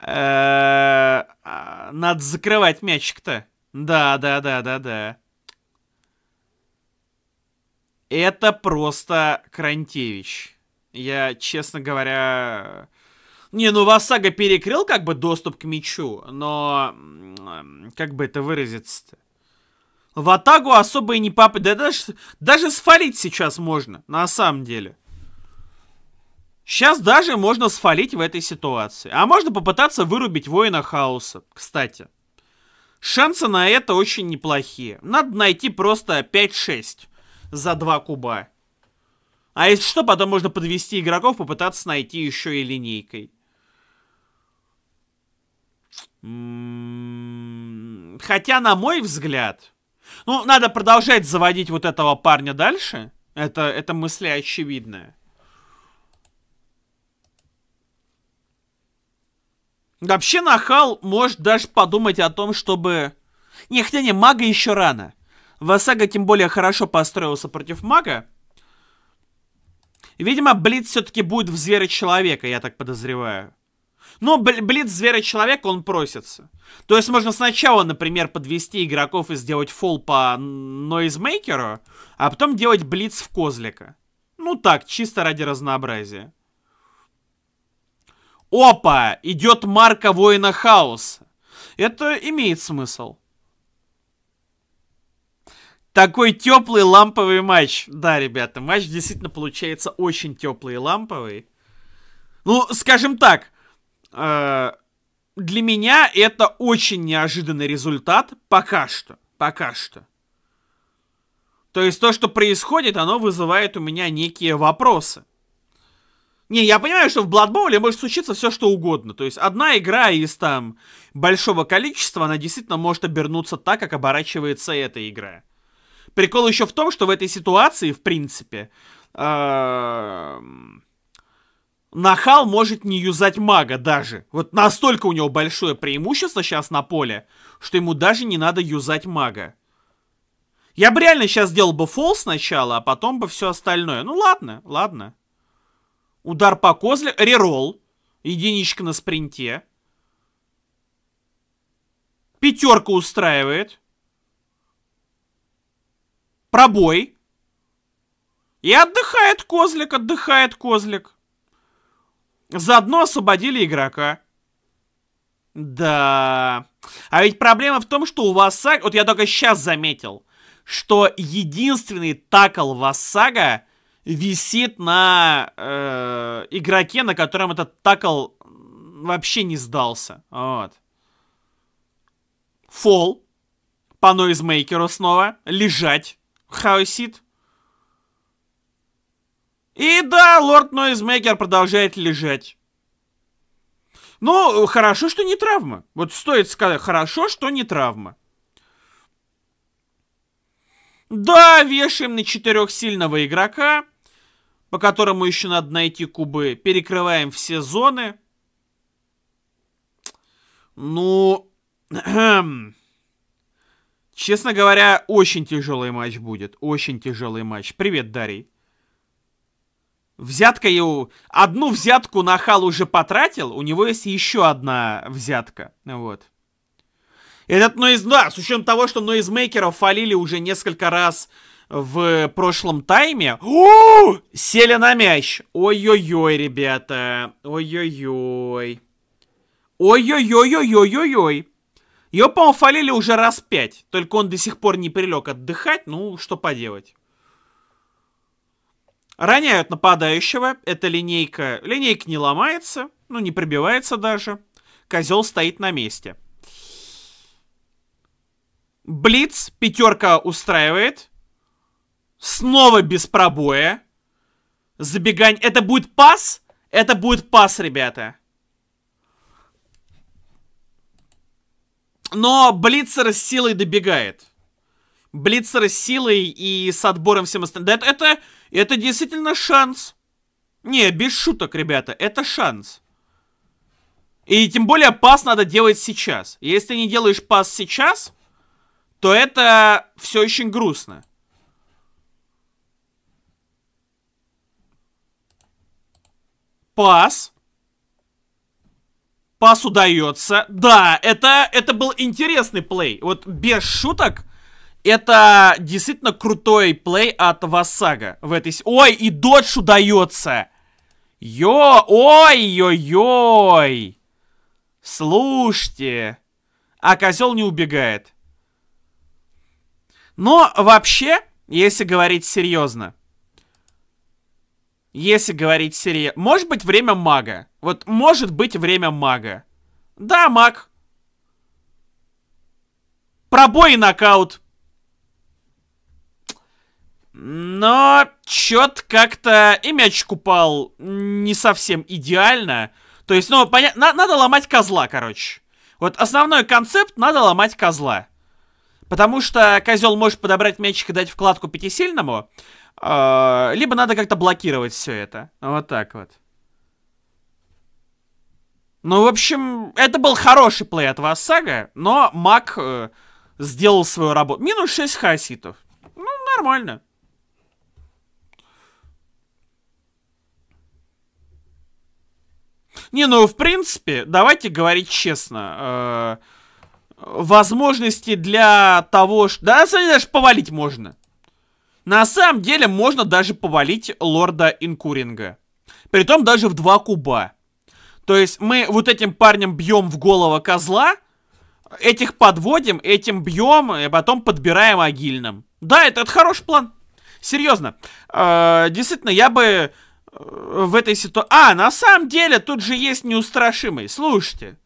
Э, а, надо закрывать мячик-то. Да, да, да, да, да. Это просто Крантевич. Я, честно говоря... Не, ну Васага перекрыл как бы доступ к мячу, но... Как бы это выразиться-то? В атаку особо и не папы. Да даже, даже свалить сейчас можно, на самом деле. Сейчас даже можно свалить в этой ситуации. А можно попытаться вырубить воина хаоса, кстати. Шансы на это очень неплохие. Надо найти просто 5-6 за 2 куба. А если что, потом можно подвести игроков, попытаться найти еще и линейкой. М-м-м, хотя, на мой взгляд... Ну, надо продолжать заводить вот этого парня дальше. Это, это мысли очевидная. Вообще нахал может даже подумать о том, чтобы... Не, хотя не, мага еще рано. Васага тем более хорошо построился против мага. Видимо, Блиц все-таки будет в зверя человека, я так подозреваю. Но Блиц зверя человека, он просится. То есть можно сначала, например, подвести игроков и сделать фол по нойзмейкеру, а потом делать Блиц в козлика. Ну так, чисто ради разнообразия. Опа! Идет марка воина хаоса. Это имеет смысл. Такой теплый ламповый матч. Да, ребята, матч действительно получается очень теплый и ламповый. Ну, скажем так, э, для меня это очень неожиданный результат пока что. Пока что. То есть то, что происходит, оно вызывает у меня некие вопросы. Не, я понимаю, что в Бладбоуле может случиться все что угодно. То есть одна игра из там большого количества, она действительно может обернуться так, как оборачивается эта игра. Прикол еще в том, что в этой ситуации, в принципе, эм, Нахал может не юзать мага даже. Вот настолько у него большое преимущество сейчас на поле, что ему даже не надо юзать мага. Я бы реально сейчас сделал бы фол сначала, а потом бы все остальное. Ну ладно, ладно. Удар по козле, реролл. Единичка на спринте. Пятерка устраивает. Пробой. И отдыхает козлик, отдыхает козлик. Заодно освободили игрока. Да. А ведь проблема в том, что у Васага... Вот я только сейчас заметил, что единственный такл Васага висит на э, игроке, на котором этот такл вообще не сдался. Вот. Фол. По нойзмейкеру снова. Лежать. Хаосит. И да, лорд Нойзмейкер продолжает лежать. Ну, хорошо, что не травма. Вот стоит сказать, хорошо, что не травма. Да, вешаем на четырех сильного игрока по которому еще надо найти кубы. Перекрываем все зоны. Ну, честно говоря, очень тяжелый матч будет. Очень тяжелый матч. Привет, Дарий. Взятка его... Одну взятку на Хал уже потратил, у него есть еще одна взятка. Вот. Этот Нойз... Да, с учетом того, что Нойзмейкеров фалили уже несколько раз в прошлом тайме. О! Сели на мяч. Ой-ой-ой, ребята. Ой-ой-ой. Ой-ой-ой-ой-ой-ой-ой. Его, по-моему, фалили уже раз пять. Только он до сих пор не прилег отдыхать. Ну, что поделать. Роняют нападающего. Это линейка. Линейка не ломается. Ну, не прибивается даже. Козел стоит на месте. Блиц. Пятерка устраивает. Снова без пробоя. Забегань. Это будет пас? Это будет пас, ребята. Но Блицер с силой добегает. Блицер с силой и с отбором всем остальным. Да это, это, это действительно шанс. Не, без шуток, ребята. Это шанс. И тем более пас надо делать сейчас. Если не делаешь пас сейчас, то это все очень грустно. Пас. Пас удается. Да, это, это был интересный плей. Вот без шуток, это действительно крутой плей от Васага. В этой... Ой, и додж удается. Йо, ой-ой-ой. Слушайте. А козел не убегает. Но вообще, если говорить серьезно, если говорить серии... Может быть время мага. Вот может быть время мага. Да, маг. Пробой и нокаут. Но чё-то как-то и мяч купал не совсем идеально. То есть, ну, понятно, на надо ломать козла, короче. Вот основной концепт надо ломать козла. Потому что козел может подобрать мячик и дать вкладку пятисильному, а, либо надо как-то блокировать все это. Вот так вот. Ну, в общем, это был хороший плей от вас, Сага, но маг э, сделал свою работу. Минус 6 хаситов. Ну, нормально. Не, ну, в принципе, давайте говорить честно. Э, возможности для того, что... Да, на самом даже повалить можно. На самом деле можно даже повалить лорда Инкуринга. Притом даже в два куба. То есть мы вот этим парнем бьем в голову козла, этих подводим, этим бьем, и потом подбираем агильным. Да, это, это хороший план. Серьезно. Э, действительно, я бы э, в этой ситуации... А, на самом деле, тут же есть неустрашимый. Слушайте.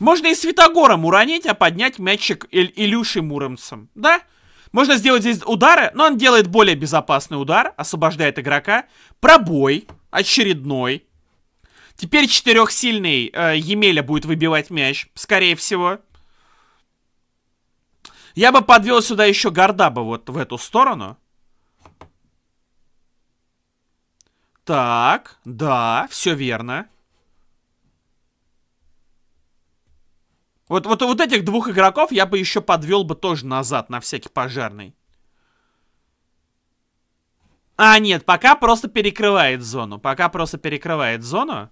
Можно и Светогором уронить, а поднять мячик Иль Илюшей Муромцем. Да? Да. Можно сделать здесь удары, но он делает более безопасный удар, освобождает игрока. Пробой очередной. Теперь четырехсильный э, Емеля будет выбивать мяч, скорее всего. Я бы подвел сюда еще Гордаба вот в эту сторону. Так, да, все верно. Вот, вот, вот этих двух игроков я бы еще подвел бы тоже назад, на всякий пожарный. А, нет, пока просто перекрывает зону. Пока просто перекрывает зону.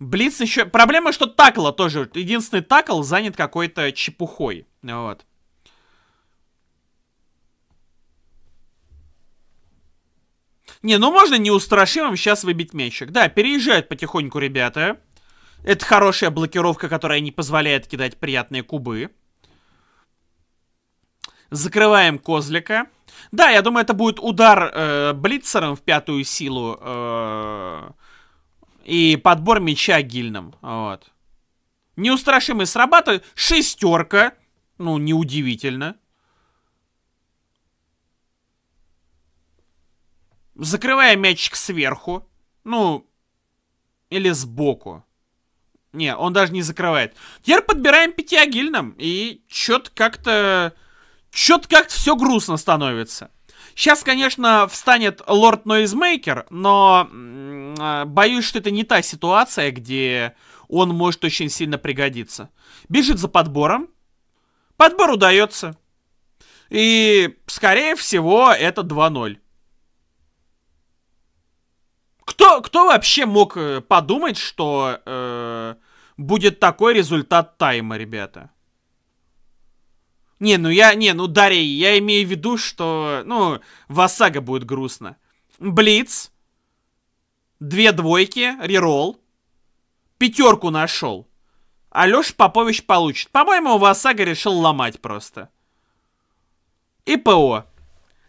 Блиц еще... Проблема, что такла тоже. Единственный такл занят какой-то чепухой. Вот. Не, ну можно неустрашимым сейчас выбить мячик. Да, переезжают потихоньку ребята. Это хорошая блокировка, которая не позволяет кидать приятные кубы. Закрываем козлика. Да, я думаю, это будет удар э, блицером в пятую силу. Э, и подбор мяча гильным. Вот. Неустрашимый срабатывает. Шестерка. Ну, неудивительно. Закрываем мячик сверху. Ну, или сбоку. Не, он даже не закрывает. Теперь подбираем пятиагильным. И чё-то как-то... Чё-то как-то все грустно становится. Сейчас, конечно, встанет Лорд Нойзмейкер, но а, боюсь, что это не та ситуация, где он может очень сильно пригодиться. Бежит за подбором. Подбор удается. И, скорее всего, это 2-0. Кто, кто вообще мог э, подумать, что э, будет такой результат тайма, ребята? Не, ну я, не, ну Дарий, я имею в виду, что, ну, в будет грустно. Блиц. Две двойки, реролл. Пятерку нашел. А Леша Попович получит. По-моему, Васага решил ломать просто. И ПО.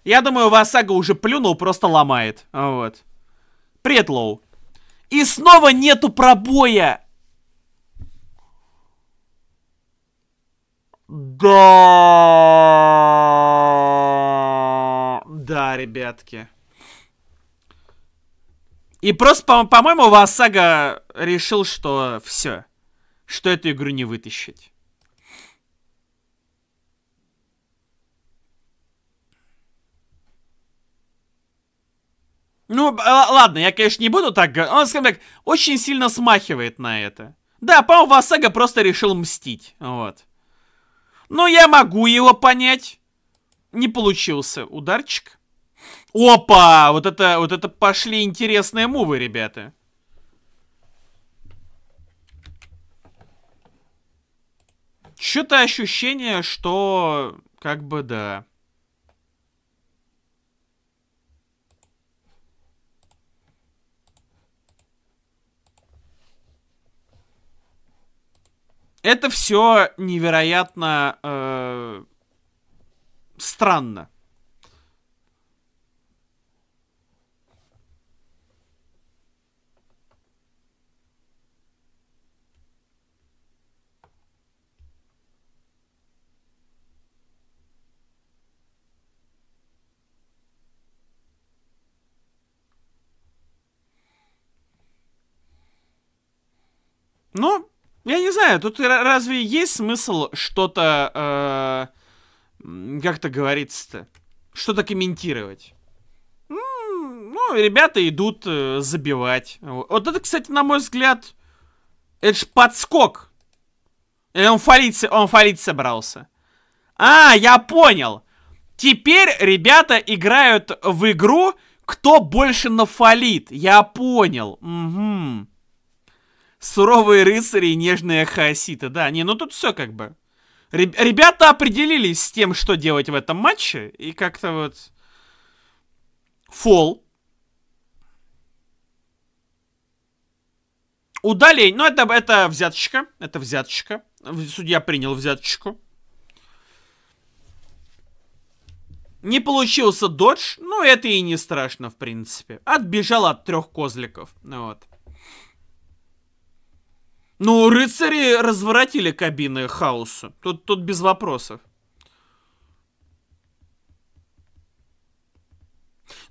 Я думаю, Васага уже плюнул, просто ломает. Вот. Предлоу. И снова нету пробоя. Да. Да, ребятки. И просто, по-моему, по Васага решил, что все. Что эту игру не вытащить. Ну, а, ладно, я, конечно, не буду так говорить. Он, скажем так, очень сильно смахивает на это. Да, по-моему, Васага просто решил мстить. Вот. Но я могу его понять. Не получился ударчик. Опа! Вот это, вот это пошли интересные мувы, ребята. Что-то ощущение, что... Как бы да. Это все невероятно э, странно. Ну, я не знаю, тут разве есть смысл что-то, э, как-то говорится-то, что-то комментировать? Ну, ребята идут э, забивать. Вот это, кстати, на мой взгляд, это ж подскок. Или э, он фалить, он фалить собрался. А, я понял. Теперь ребята играют в игру, кто больше нафалит. Я понял. Угу. Суровые рыцари и нежные хаоситы. Да, не, ну тут все как бы. Ребята определились с тем, что делать в этом матче. И как-то вот... Фол. Удалень. Ну, это, это взяточка. Это взяточка. Судья принял взяточку. Не получился додж. Ну, это и не страшно, в принципе. Отбежал от трех козликов. Ну вот. Ну, рыцари разворотили кабины хаосу. Тут, тут без вопросов.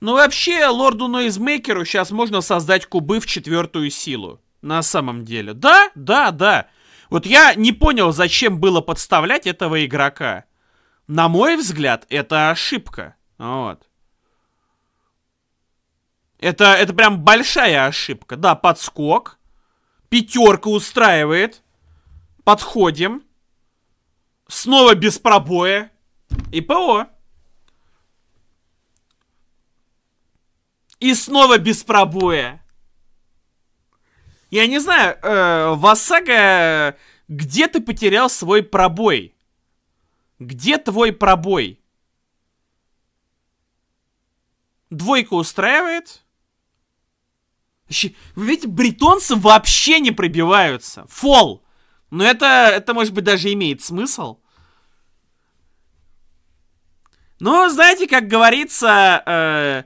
Ну, вообще, лорду Нойзмейкеру сейчас можно создать кубы в четвертую силу. На самом деле. Да, да, да. Вот я не понял, зачем было подставлять этого игрока. На мой взгляд, это ошибка. Вот. Это, это прям большая ошибка. Да, подскок. Пятерка устраивает. Подходим. Снова без пробоя. И ПО. И снова без пробоя. Я не знаю, э, Васага где ты потерял свой пробой? Где твой пробой? Двойка устраивает. Вы видите, бритонцы вообще не пробиваются. Фол. Но это, это, может быть, даже имеет смысл. Но, знаете, как говорится, э,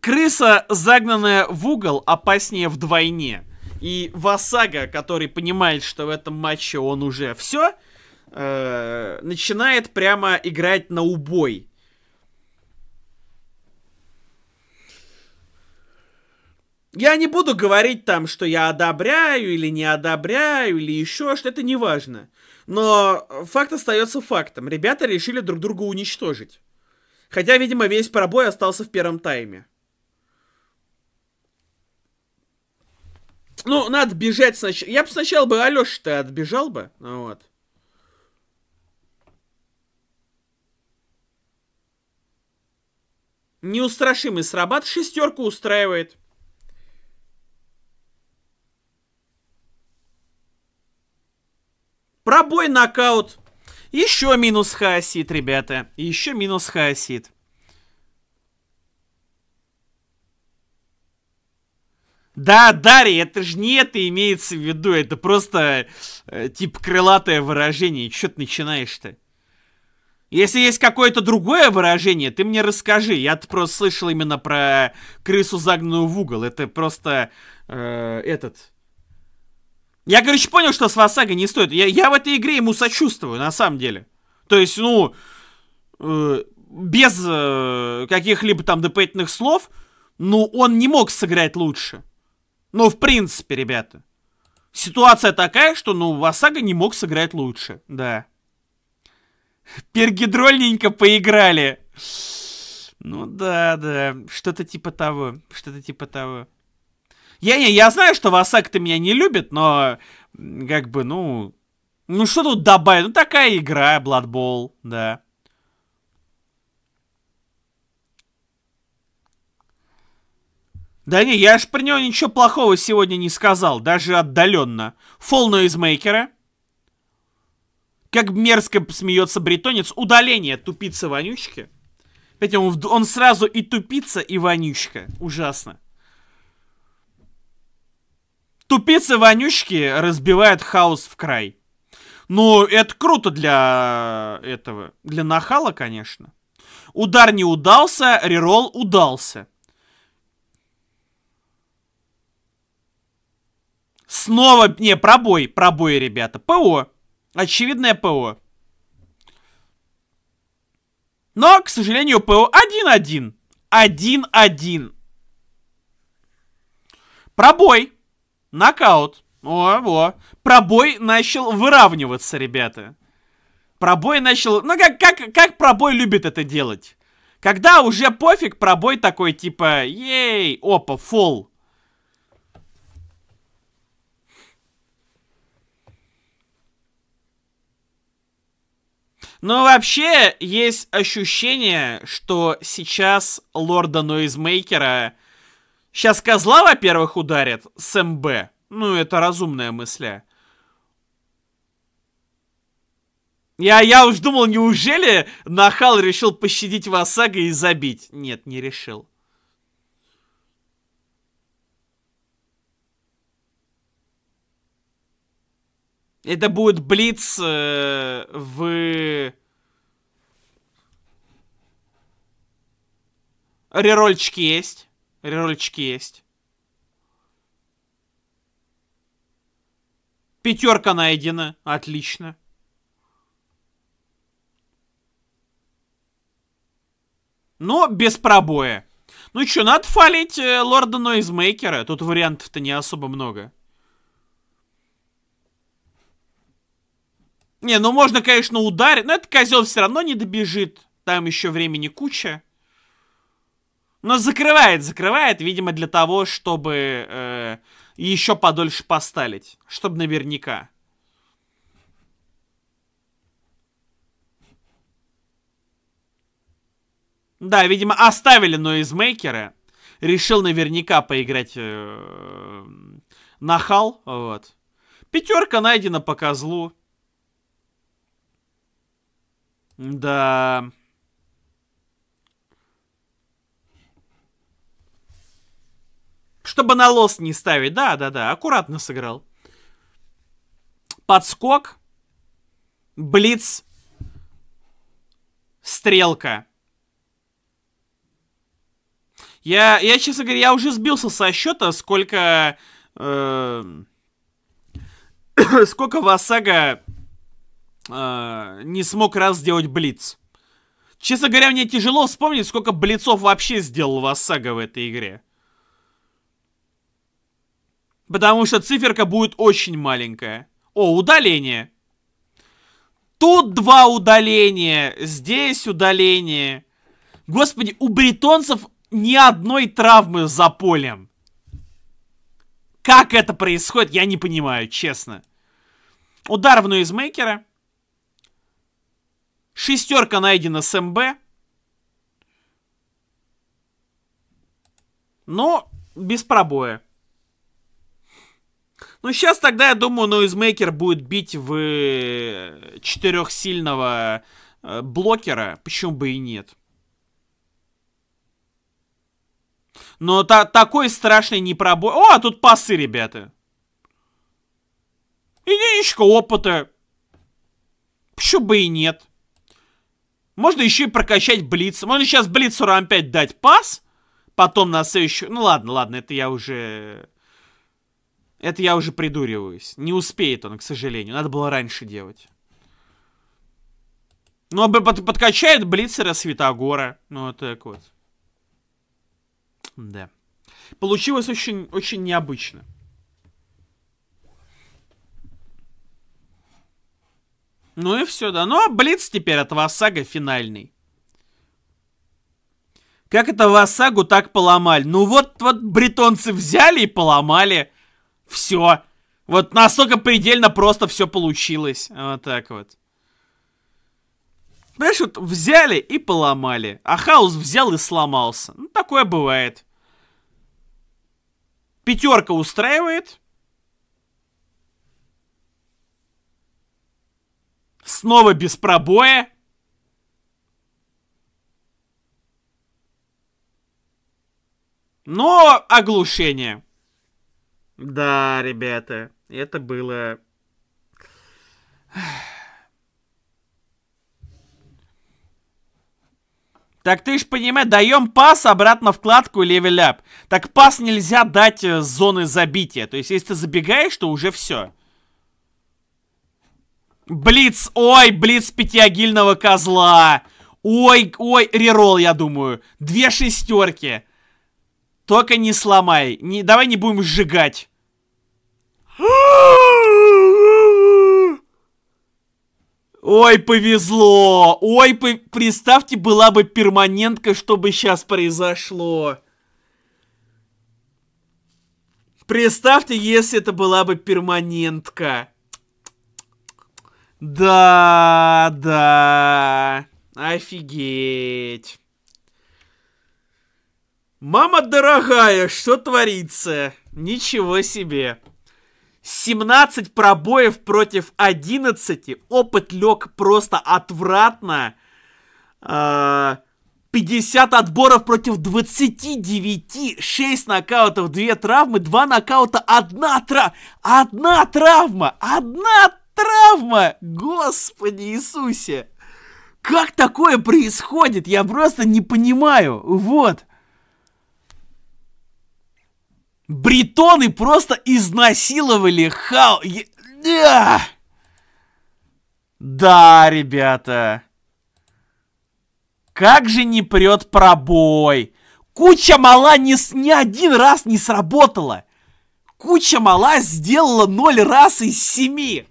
крыса, загнанная в угол, опаснее вдвойне. И Васага, который понимает, что в этом матче он уже все, э, начинает прямо играть на убой. Я не буду говорить там, что я одобряю или не одобряю, или еще что, это не важно. Но факт остается фактом. Ребята решили друг друга уничтожить. Хотя, видимо, весь пробой остался в первом тайме. Ну, надо бежать сначала. Я бы сначала бы Алёша-то отбежал бы. Ну вот. Неустрашимый срабат шестерку устраивает. Пробой, нокаут. Еще минус хаосит, ребята. Еще минус хаосит. Да, Дарри, это же не это имеется в виду. Это просто э, типа крылатое выражение. Че ты начинаешь-то? Если есть какое-то другое выражение, ты мне расскажи. я просто слышал именно про крысу загнанную в угол. Это просто э, этот я, короче, понял, что с Васага не стоит. Я, я в этой игре ему сочувствую, на самом деле. То есть, ну, э, без э, каких-либо там дополнительных слов, ну, он не мог сыграть лучше. Ну, в принципе, ребята. Ситуация такая, что, ну, Васага не мог сыграть лучше, да. Пергидрольненько поиграли. Ну да, да, что-то типа того, что-то типа того. Я, не, я знаю, что Васак-то меня не любит, но как бы, ну... Ну что тут добавить? Ну такая игра, Blood Bowl, да. Да не, я ж про него ничего плохого сегодня не сказал, даже отдаленно. Фол нойзмейкера. Как мерзко смеется бретонец. Удаление тупицы вонючки. Поэтому он сразу и тупица, и вонючка. Ужасно. Тупицы вонючки разбивают хаос в край. Ну, это круто для этого. Для нахала, конечно. Удар не удался, рерол удался. Снова... Не, пробой, пробой, ребята. ПО. Очевидное ПО. Но, к сожалению, ПО 1-1. 1-1. Пробой. Нокаут. О-во. Пробой начал выравниваться, ребята. Пробой начал... Ну, как, как, как пробой любит это делать? Когда уже пофиг, пробой такой, типа, ей, опа, фол. Но ну, вообще есть ощущение, что сейчас лорда Нойзмейкера Сейчас козла, во-первых, ударят с МБ. Ну, это разумная мысля. Я, я уж думал, неужели Нахал решил пощадить Васага и забить? Нет, не решил. Это будет блиц э, в... Рерольчики есть. Рерольчики есть. Пятерка найдена. Отлично. Но без пробоя. Ну что надо фалить э, лорда Нойзмейкера. Тут вариантов-то не особо много. Не, ну можно, конечно, ударить, но этот козел все равно не добежит. Там еще времени куча. Но закрывает, закрывает, видимо, для того, чтобы э, еще подольше поставить. Чтобы наверняка. Да, видимо, оставили нойзмейкеры. Решил наверняка поиграть э, на хал. Вот. Пятерка найдена по козлу. Да... Чтобы на лос не ставить. Да, да, да, аккуратно сыграл. Подскок. Блиц. Стрелка. Я, я, честно говоря, я уже сбился со счета, сколько... Э, сколько Васага э, не смог раз сделать блиц. Честно говоря, мне тяжело вспомнить, сколько блицов вообще сделал Васага в этой игре. Потому что циферка будет очень маленькая. О, удаление. Тут два удаления, здесь удаление. Господи, у бритонцев ни одной травмы за полем. Как это происходит, я не понимаю, честно. Удар в нойзмейкера. Шестерка найдена с МБ. Но ну, без пробоя. Ну, сейчас тогда, я думаю, Нойзмейкер будет бить в э, четырехсильного э, блокера. Почему бы и нет? Но та такой страшный не пробой. О, а тут пасы, ребята. Единичка опыта. Почему бы и нет? Можно еще и прокачать блиц. Можно сейчас блицу рам 5 дать пас. Потом на следующую... Ну ладно, ладно, это я уже это я уже придуриваюсь. Не успеет он, к сожалению. Надо было раньше делать. Ну, а под, подкачает Блицера Светогора. Ну, вот так вот. Да. Получилось очень, очень необычно. Ну и все, да. Ну, а Блиц теперь от Васага финальный. Как это Васагу так поломали? Ну вот, вот бретонцы взяли и поломали. Все. Вот настолько предельно просто все получилось. Вот так вот. Понимаешь, вот взяли и поломали. А хаос взял и сломался. Ну, такое бывает. Пятерка устраивает. Снова без пробоя. Но оглушение. Да, ребята, это было... Так ты ж понимаешь, даем пас обратно вкладку левель ап. Так пас нельзя дать э, с зоны забития. То есть, если ты забегаешь, то уже все. Блиц, ой, блиц пятиагильного козла. Ой, ой, рерол, я думаю. Две шестерки. Только не сломай. Не, давай не будем сжигать. Ой, повезло! Ой, по... представьте, была бы перманентка, что бы сейчас произошло. Представьте, если это была бы перманентка. Да, да. Офигеть. Мама дорогая, что творится? Ничего себе. 17 пробоев против 11. Опыт лег просто отвратно. 50 а, отборов против 29. 6 нокаутов, 2 травмы, 2 нокаута, 1 травма. 1 травма! 1 травма! Господи Иисусе! Как такое происходит? Я просто не понимаю. Вот. Бритоны просто изнасиловали Хау... Да, ребята. Как же не прет пробой. Куча мала ни, ни один раз не сработала. Куча мала сделала ноль раз из семи.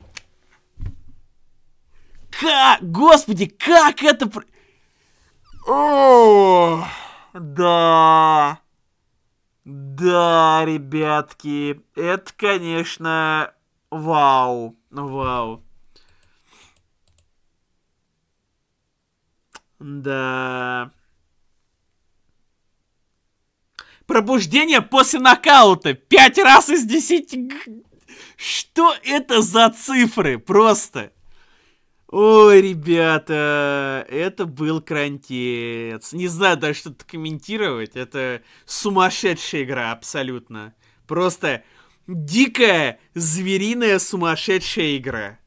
Как, господи, как это... О, да. Да, ребятки, это, конечно, вау, вау. Да. Пробуждение после нокаута. Пять раз из десяти. Что это за цифры? Просто. Ой, ребята, это был крантец. Не знаю даже, что то комментировать. Это сумасшедшая игра, абсолютно. Просто дикая, звериная, сумасшедшая игра.